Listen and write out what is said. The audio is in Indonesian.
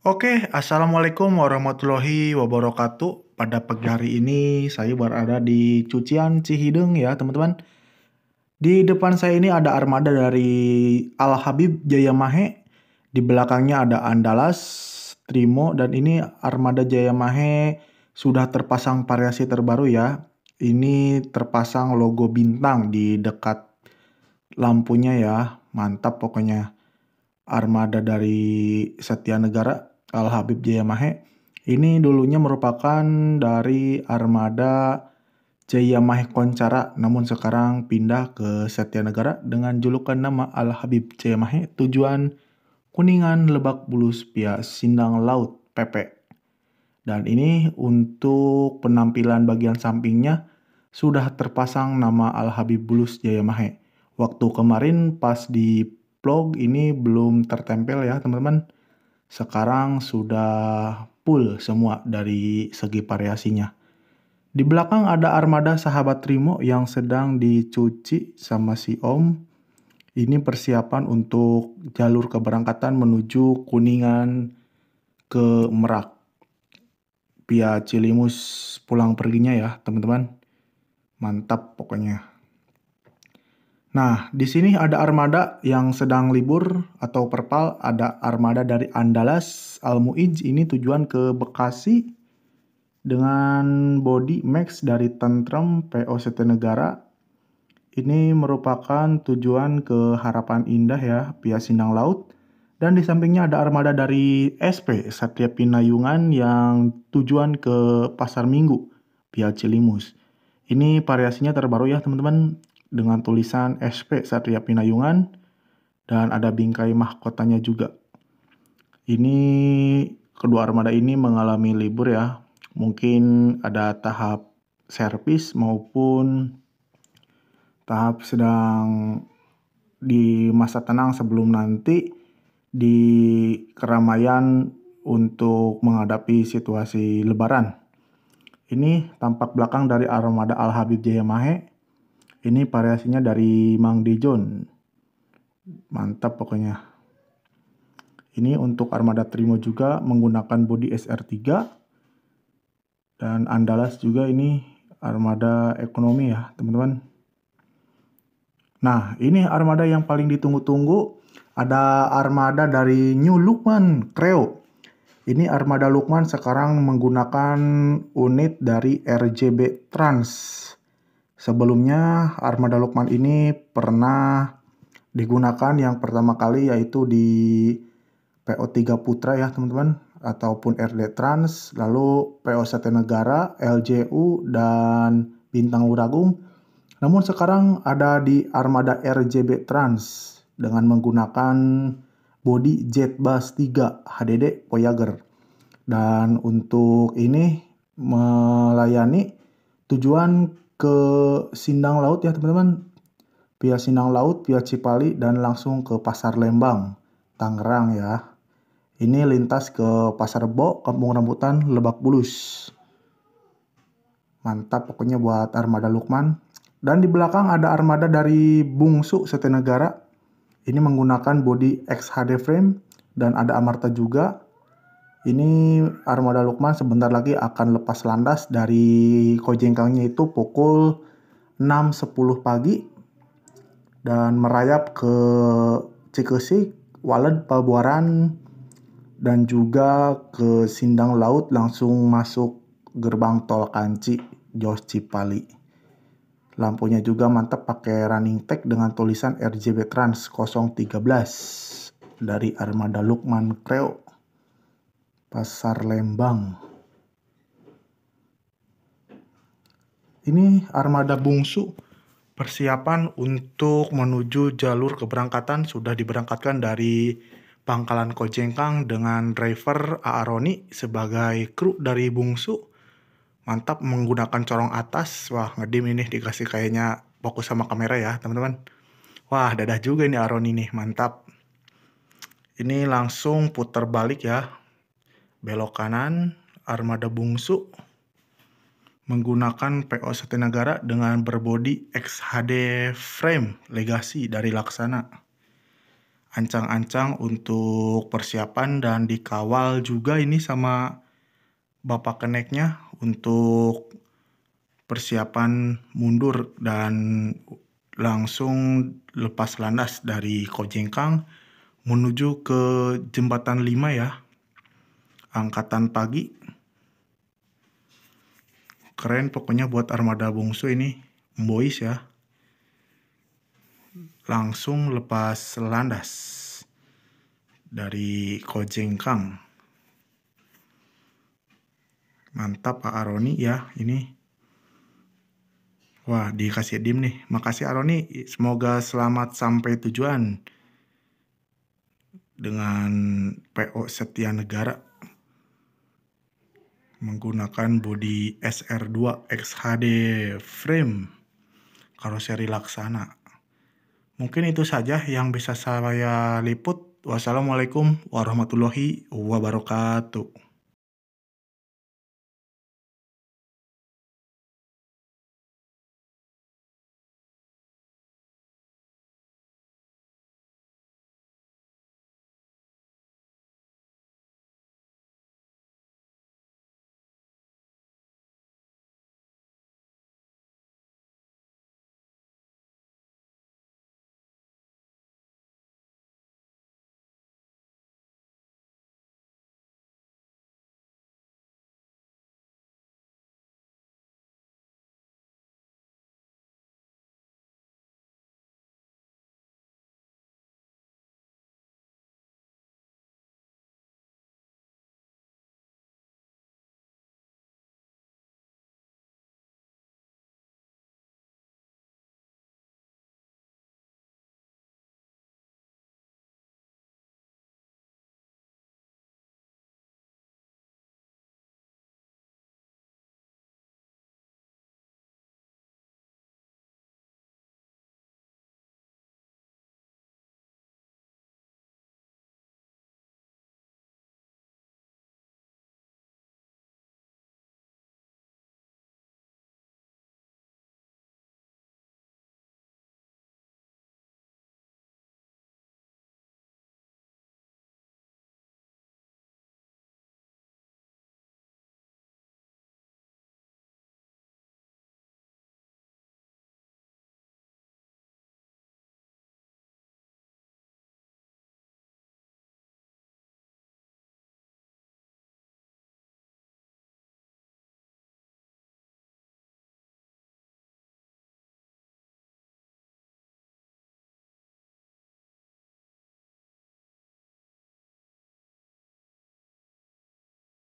Oke, Assalamualaikum warahmatullahi wabarakatuh. Pada pagi hari ini saya berada di Cucian Cihideng ya teman-teman. Di depan saya ini ada armada dari Al Habib Jaya Mahe. Di belakangnya ada Andalas, Trimo, dan ini armada Jaya Mahe sudah terpasang variasi terbaru ya. Ini terpasang logo bintang di dekat lampunya ya. Mantap pokoknya. Armada dari Setia Negara Al Habib Jaya Mahe. Ini dulunya merupakan dari armada Jaya Mahe Koncara namun sekarang pindah ke Setia Negara dengan julukan nama Al Habib Jaya Mahe tujuan Kuningan Lebak Bulus Pia Sindang Laut PP. Dan ini untuk penampilan bagian sampingnya sudah terpasang nama Al Habib Bulus Jaya Mahe. Waktu kemarin pas di vlog ini belum tertempel ya teman-teman sekarang sudah full semua dari segi variasinya. Di belakang ada armada sahabat Trimo yang sedang dicuci sama si Om. Ini persiapan untuk jalur keberangkatan menuju Kuningan ke Merak. Via Cilimus pulang perginya ya, teman-teman. Mantap pokoknya. Nah, di sini ada armada yang sedang libur atau perpal, ada armada dari Andalas Al Muiz ini tujuan ke Bekasi dengan body max dari Tentrem PO Setenegara. Ini merupakan tujuan ke Harapan Indah ya, Pia Sindang Laut. Dan di sampingnya ada armada dari SP Satria Pinayungan yang tujuan ke Pasar Minggu, Pia Cilimus. Ini variasinya terbaru ya teman-teman dengan tulisan SP Satria Pinayungan dan ada bingkai mahkotanya juga. Ini kedua armada ini mengalami libur ya. Mungkin ada tahap servis maupun tahap sedang di masa tenang sebelum nanti di keramaian untuk menghadapi situasi lebaran. Ini tampak belakang dari armada Al Habib Jaya Mahe ini variasinya dari Mang Dijon. Mantap pokoknya. Ini untuk armada Trimo juga menggunakan bodi SR3 dan Andalas juga ini armada ekonomi ya, teman-teman. Nah, ini armada yang paling ditunggu-tunggu. Ada armada dari New Lukman Creo. Ini armada Lukman sekarang menggunakan unit dari RJB Trans. Sebelumnya armada Lukman ini pernah digunakan yang pertama kali yaitu di PO3 Putra ya teman-teman ataupun RD Trans, lalu PO Sate Negara, LJU dan Bintang Luragung. Namun sekarang ada di armada RJB Trans dengan menggunakan body Jet Bus 3 HDD Voyager. Dan untuk ini melayani tujuan ke Sindang Laut ya teman-teman. Via Sindang Laut, via Cipali, dan langsung ke Pasar Lembang, Tangerang ya. Ini lintas ke Pasar Bo, Kampung Rambutan, Lebak Bulus. Mantap pokoknya buat armada Lukman. Dan di belakang ada armada dari Bungsu Setenegara. Ini menggunakan bodi XHD frame dan ada Amarta juga. Ini armada Lukman sebentar lagi akan lepas landas dari Kojengkangnya itu pukul 6.10 pagi dan merayap ke Cikesi, Walen, Pabuaran, dan juga ke Sindang Laut langsung masuk gerbang tol Kanci, Jos Cipali. Lampunya juga mantap pakai running tag dengan tulisan RGB Trans 013 dari Armada Lukman Creo. Pasar Lembang. Ini armada bungsu persiapan untuk menuju jalur keberangkatan sudah diberangkatkan dari Pangkalan Kojengkang dengan driver Aaroni sebagai kru dari bungsu. Mantap menggunakan corong atas. Wah, ngedim ini dikasih kayaknya fokus sama kamera ya, teman-teman. Wah, dadah juga ini Aaroni nih, mantap. Ini langsung putar balik ya, belok kanan armada bungsu menggunakan PO setenagara dengan berbodi XHD frame legasi dari Laksana. Ancang-ancang untuk persiapan dan dikawal juga ini sama Bapak Keneknya untuk persiapan mundur dan langsung lepas landas dari Kojengkang menuju ke jembatan 5 ya angkatan pagi. Keren pokoknya buat armada bungsu ini. Boys ya. Langsung lepas landas dari Kojengkang. Mantap Pak Aroni ya ini. Wah, dikasih dim nih. Makasih Aroni. Semoga selamat sampai tujuan dengan PO Setia Negara menggunakan body SR2 XHD frame karoseri Laksana. Mungkin itu saja yang bisa saya liput. Wassalamualaikum warahmatullahi wabarakatuh.